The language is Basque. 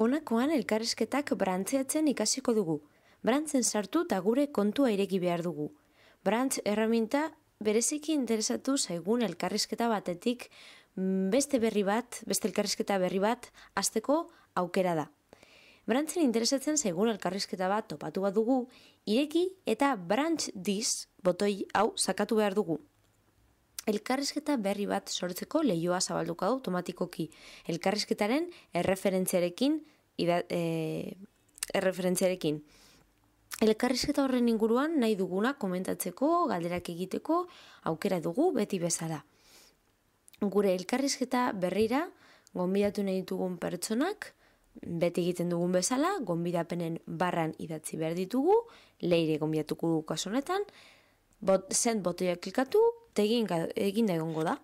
Honakoan elkarrizketak brantzeatzen ikasiko dugu. Brantzen sartu eta gure kontua ireki behar dugu. Brantz erraminta bereziki interesatu zaigun elkarrizketa batetik mm, beste berri bat, beste elkarrizketa berri bat, azteko aukera da. Brantzen interesatzen zaigun elkarrizketa bat topatu bat dugu, ireki eta brantz diz botoi hau sakatu behar dugu. Elkarrizketa berri bat sortzeko lehioa zabalduko da automatikoki. Elkarrizketaren erreferentziarekin, ida, eh, erreferentziarekin. Elkarrizketa horren inguruan nahi duguna komentatzeko, galderak egiteko, aukera dugu beti bezala. Gure elkarrizketa berrira, gombidatu nahi ditugun pertsonak, beti egiten dugun bezala, gombidapenen barran idatzi behar ditugu, lehire gombidatuko dugu kasonetan, bot, send botoia klikatu, tegin egin da egongo da.